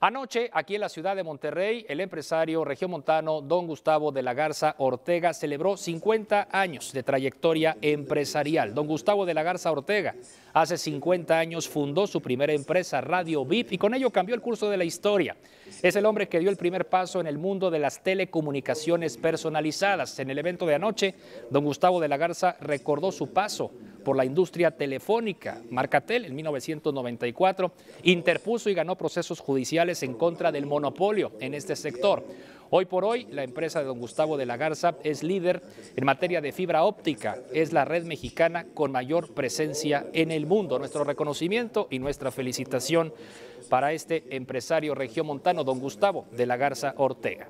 Anoche, aquí en la ciudad de Monterrey, el empresario regiomontano don Gustavo de la Garza Ortega celebró 50 años de trayectoria empresarial. Don Gustavo de la Garza Ortega hace 50 años fundó su primera empresa, Radio VIP, y con ello cambió el curso de la historia. Es el hombre que dio el primer paso en el mundo de las telecomunicaciones personalizadas. En el evento de anoche, don Gustavo de la Garza recordó su paso por la industria telefónica, Marcatel, en 1994, interpuso y ganó procesos judiciales en contra del monopolio en este sector. Hoy por hoy, la empresa de don Gustavo de la Garza es líder en materia de fibra óptica, es la red mexicana con mayor presencia en el mundo. Nuestro reconocimiento y nuestra felicitación para este empresario regiomontano, don Gustavo de la Garza Ortega.